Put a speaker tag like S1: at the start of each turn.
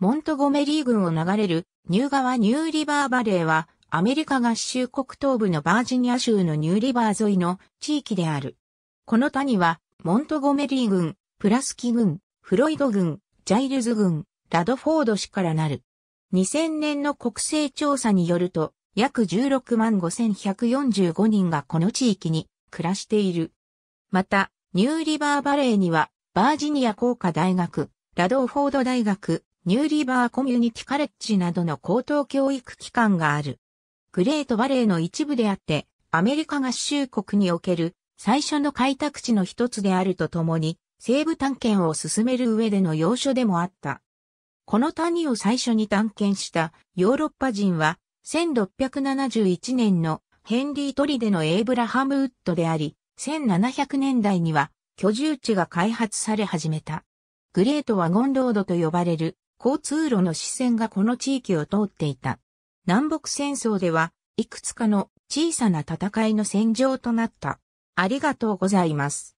S1: モントゴメリー郡を流れるニューガワニューリバーバレーはアメリカ合衆国東部のバージニア州のニューリバー沿いの地域である。この谷はモントゴメリー郡、プラスキ郡、フロイド郡、ジャイルズ郡、ラドフォード市からなる。2000年の国勢調査によると約16万5145人がこの地域に暮らしている。また、ニューリバーバレーにはバージニア工科大学、ラドフォード大学、ニューリバーコミュニティカレッジなどの高等教育機関がある。グレートバレーの一部であって、アメリカ合衆国における最初の開拓地の一つであるとともに、西部探検を進める上での要所でもあった。この谷を最初に探検したヨーロッパ人は、1671年のヘンリー・トリデのエイブラハム・ウッドであり、1700年代には居住地が開発され始めた。グレートワゴンロードと呼ばれる交通路の支線がこの地域を通っていた。南北戦争では、いくつかの小さな戦いの戦場となった。ありがとうございます。